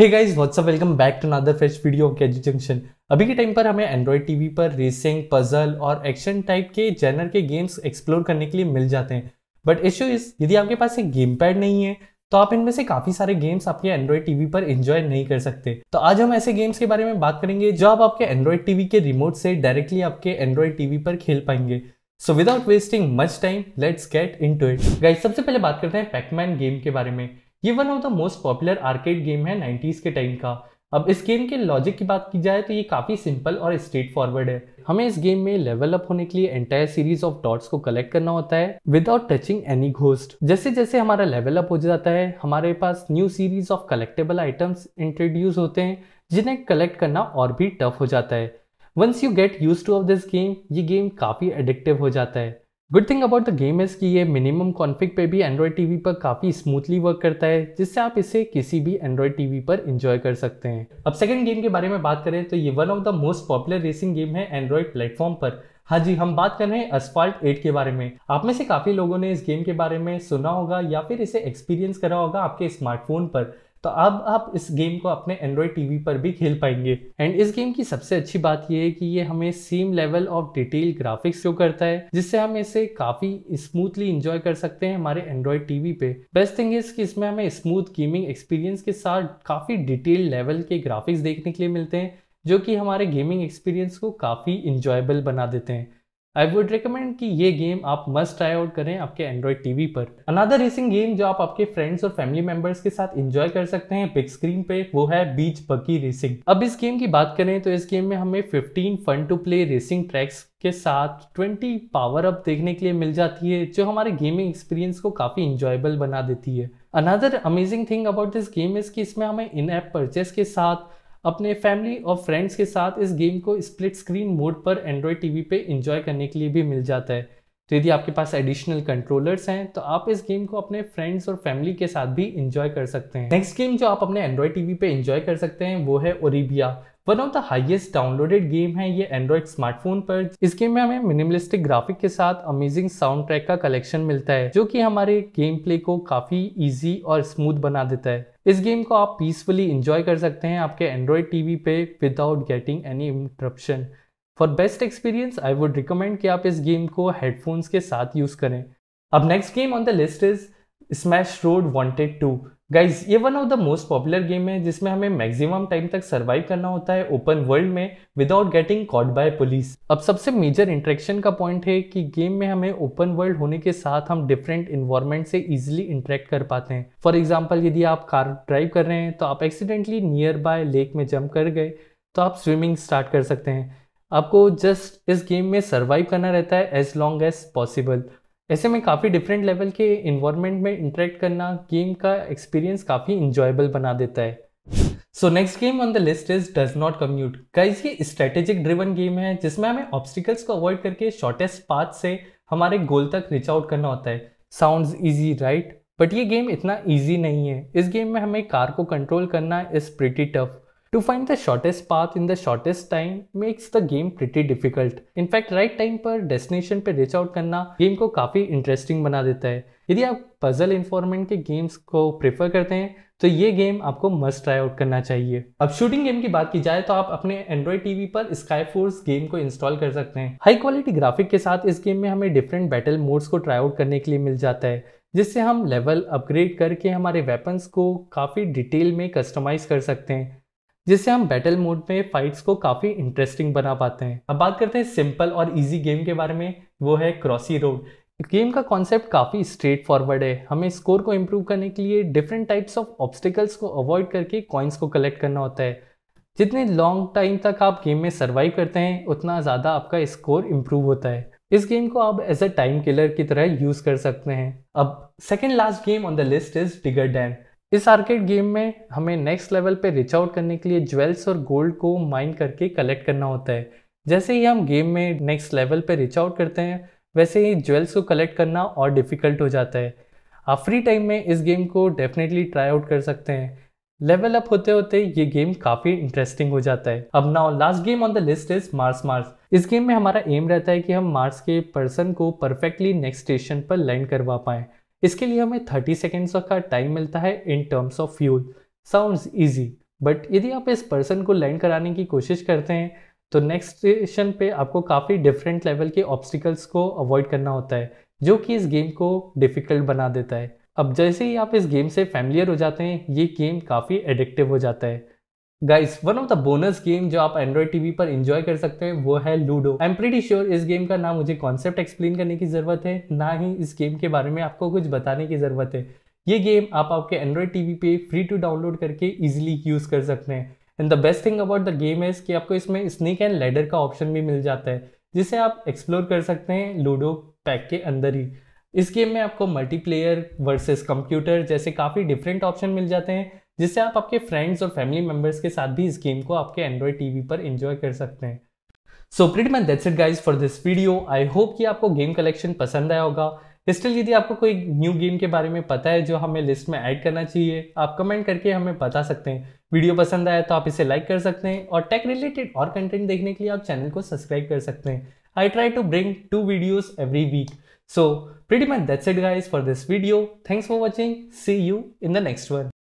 Hey guys what's up welcome back to another fresh video of gadget junction अभी के time पर हमें Android TV पर रेसिंग पजल और एक्शन टाइप के जैनर के गेम्स एक्सप्लोर करने के लिए मिल जाते हैं बट इश्यू इज यदि आपके पास एक गेम पैड नहीं है तो आप इनमें से काफी सारे गेम्स आपके एंड्रॉइड टीवी पर एंजॉय नहीं कर सकते तो आज हम ऐसे गेम्स के बारे में बात करेंगे जो आप आपके एंड्रॉइड टीवी के रिमोट से डायरेक्टली आपके एंड्रॉइड टीवी पर खेल पाएंगे so without wasting much time let's get into it guys सबसे पहले बात करते हैं पैकमैन गेम के बारे में ये one of the most popular arcade game है नाइन्टीज के टाइम का अब इस गेम के लॉजिक की बात की जाए तो ये काफ़ी सिंपल और स्ट्रेट फॉरवर्ड है हमें इस गेम में लेवल अप होने के लिए एंटायर सीरीज ऑफ डॉट्स को कलेक्ट करना होता है विदाउट टचिंग एनी घोस्ट जैसे जैसे हमारा लेवल अप हो जाता है हमारे पास new series of collectable items introduce होते हैं जिन्हें कलेक्ट करना और भी टफ हो जाता है once you get use to of this game ये गेम काफ़ी एडिक्टिव हो जाता है good thing about the game is कि ये मिनिमम कॉन्फ़िग पे भी एंड्रॉयड टीवी पर काफ़ी स्मूथली वर्क करता है जिससे आप इसे किसी भी एंड्रॉयड टीवी पर इंजॉय कर सकते हैं अब सेकेंड गेम के बारे में बात करें तो ये one of the most popular racing game है एंड्रॉयड प्लेटफॉर्म पर हाँ जी हम बात कर रहे हैं अस्फाल्ट एट के बारे में आप में से काफ़ी लोगों ने इस गेम के बारे में सुना होगा या फिर इसे एक्सपीरियंस करा होगा आपके स्मार्टफोन पर तो अब आप इस गेम को अपने एंड्रॉयड टीवी पर भी खेल पाएंगे एंड इस गेम की सबसे अच्छी बात यह है कि ये हमें same level of detail graphics show करता है जिससे हम इसे काफी स्मूथली इंजॉय कर सकते हैं हमारे एंड्रॉयड टीवी पे बेस्ट थिंग इज कि इसमें हमें स्मूथ गेमिंग एक्सपीरियंस के साथ काफी डिटेल लेवल के ग्राफिक्स देखने के लिए मिलते हैं जो कि हमारे गेमिंग एक्सपीरियंस को काफ़ी इंजॉयबल बना देते हैं आई वुड रिकमेंड कि ये गेम आप मस्ट ट्राई आउट करें आपके एंड्रॉयड टीवी पर अनदर रेसिंग गेम जो आप आपके फ्रेंड्स और फैमिली मेंबर्स के साथ एंजॉय कर सकते हैं बिग स्क्रीन पे वो है बीच बकी रेसिंग अब इस गेम की बात करें तो इस गेम में हमें 15 fun to play racing tracks के साथ 20 पावर अप देखने के लिए मिल जाती है जो हमारे गेमिंग एक्सपीरियंस को काफ़ी इंजॉयबल बना देती है another amazing thing about this game is कि इसमें हमें इन ऐप परचेस के साथ अपने फैमिली और फ्रेंड्स के साथ इस गेम को स्प्लिट स्क्रीन मोड पर एंड्रॉयड टीवी पे इंजॉय करने के लिए भी मिल जाता है तो यदि आपके पास एडिशनल कंट्रोलर्स हैं तो आप इस गेम को अपने फ्रेंड्स और फैमिली के साथ भी इंजॉय कर सकते हैं नेक्स्ट गेम जो आप अपने एंड्रॉयड टीवी पे इंजॉय कर सकते हैं वो है ओरिबिया one of the highest downloaded game है ये एंड्रॉइड स्मार्टफोन पर इस गेम में हमें मिनिमलिस्टिक ग्राफिक के साथ अमेजिंग साउंड ट्रैक का कलेक्शन मिलता है जो कि हमारे गेम प्ले को काफी ईजी और स्मूथ बना देता है इस गेम को आप पीसफुली इंजॉय कर सकते हैं आपके एंड्रॉयड टीवी पे without getting any interruption for best experience I would recommend कि आप इस गेम को हेडफोन्स के साथ यूज़ करें अब next game on the list is smash road wanted two guys ये one of the most popular game है जिसमें हमें मैक्सिमम टाइम तक सर्वाइव करना होता है ओपन वर्ल्ड में without getting caught by police अब सबसे मेजर इंट्रैक्शन का पॉइंट है कि गेम में हमें ओपन वर्ल्ड होने के साथ हम डिफरेंट इन्वायरमेंट से इजिली इंट्रैक्ट कर पाते हैं फॉर एग्जाम्पल यदि आप कार ड्राइव कर रहे हैं तो आप एक्सीडेंटली नियर बाय लेक में जंप कर गए तो आप स्विमिंग स्टार्ट कर सकते हैं आपको जस्ट इस गेम में सर्वाइव करना रहता है एज लॉन्ग एज पॉसिबल ऐसे में काफ़ी डिफरेंट लेवल के इन्वायरमेंट में इंटरेक्ट करना गेम का एक्सपीरियंस काफ़ी इंजॉयबल बना देता है so next game on the list is does not commute guys ये स्ट्रेटेजिक ड्रिवन गेम है जिसमें हमें ऑब्स्टिकल्स को अवॉइड करके शॉर्टेस्ट पाथ से हमारे गोल तक रीच आउट करना होता है साउंड ईजी राइट बट ये गेम इतना ईजी नहीं है इस गेम में हमें कार को कंट्रोल करना is pretty tough To find the shortest path in the shortest time makes the game pretty difficult. In fact right time पर डेस्टिनेशन पे reach आउट करना गेम को काफ़ी इंटरेस्टिंग बना देता है यदि आप पजल इन्फॉर्मेंट के गेम्स को prefer करते हैं तो ये गेम आपको मस्ट ट्राई आउट करना चाहिए अब शूटिंग गेम की बात की जाए तो आप अपने एंड्रॉइड टीवी पर स्काई फोर्स गेम को इंस्टॉल कर सकते हैं हाई क्वालिटी ग्राफिक के साथ इस गेम में हमें डिफरेंट बैटल मोड्स को ट्राई आउट करने के लिए मिल जाता है जिससे हम लेवल अपग्रेड करके हमारे वेपन्स को काफ़ी डिटेल में कस्टमाइज कर सकते हैं जिससे हम बैटल मोड में फाइट्स को काफ़ी इंटरेस्टिंग बना पाते हैं अब बात करते हैं सिंपल और इजी गेम के बारे में वो है क्रॉसी रोड गेम का कॉन्सेप्ट काफ़ी स्ट्रेट फॉरवर्ड है हमें स्कोर को इम्प्रूव करने के लिए डिफरेंट टाइप्स ऑफ ऑब्स्टिकल्स को अवॉइड करके कॉइन्स को कलेक्ट करना होता है जितने लॉन्ग टाइम तक आप गेम में सर्वाइव करते हैं उतना ज़्यादा आपका स्कोर इम्प्रूव होता है इस गेम को आप एज अ टाइम किलर की तरह यूज़ कर सकते हैं अब second last game on the list is digger dam इस आर्केड गेम में हमें नेक्स्ट लेवल पे रिच आउट करने के लिए ज्वेल्स और गोल्ड को माइन करके कलेक्ट करना होता है जैसे ही हम गेम में नेक्स्ट लेवल पे रिच आउट करते हैं वैसे ही ज्वेल्स को कलेक्ट करना और डिफ़िकल्ट हो जाता है आप फ्री टाइम में इस गेम को डेफिनेटली ट्राई आउट कर सकते हैं लेवल अप होते होते ये गेम काफ़ी इंटरेस्टिंग हो जाता है अब now last game on the list is Mars Mars इस गेम में हमारा एम रहता है कि हम मार्स के पर्सन को परफेक्टली नेक्स्ट स्टेशन पर लैंड करवा पाएं इसके लिए हमें 30 सेकेंड्स का टाइम मिलता है in terms of fuel sounds easy but यदि आप इस पर्सन को लैंड कराने की कोशिश करते हैं तो नेक्स्ट स्टेशन पे आपको काफ़ी डिफरेंट लेवल के ऑब्स्टिकल्स को अवॉइड करना होता है जो कि इस गेम को डिफ़िकल्ट बना देता है अब जैसे ही आप इस गेम से फैमिलियर हो जाते हैं ये गेम काफ़ी एडिक्टिव हो जाता है guys one of the bonus game जो आप एंड्रॉइड टीवी पर एंजॉय कर सकते हैं वो है Ludo I am pretty sure इस गेम का ना मुझे कॉन्सेप्ट एक्सप्लेन करने की जरूरत है ना ही इस गेम के बारे में आपको कुछ बताने की जरूरत है ये गेम आप आपके एंड्रॉयड टीवी पे फ्री टू डाउनलोड करके इजिली यूज़ कर सकते हैं and the best thing about the game is कि आपको इसमें स्नेक एंड लेडर का ऑप्शन भी मिल जाता है जिसे आप एक्सप्लोर कर सकते हैं लूडो पैक के अंदर ही इस गेम में आपको मल्टीप्लेयर वर्सेस कंप्यूटर जैसे काफ़ी डिफरेंट ऑप्शन मिल जाते हैं जिससे आप आपके फ्रेंड्स और फैमिली मेम्बर्स के साथ भी इस गेम को आपके एंड्रॉयड टीवी पर इंजॉय कर सकते हैं so pretty man that's it guys for this video I hope कि आपको गेम कलेक्शन पसंद आया होगा स्टिल यदि आपको कोई न्यू गेम के बारे में पता है जो हमें लिस्ट में ऐड करना चाहिए आप कमेंट करके हमें बता सकते हैं वीडियो पसंद आया तो आप इसे लाइक कर सकते हैं और टेक रिलेटेड और कंटेंट देखने के लिए आप चैनल को सब्सक्राइब कर सकते हैं I try to bring two videos every week so pretty much that's it guys for this video thanks for watching see you in the next one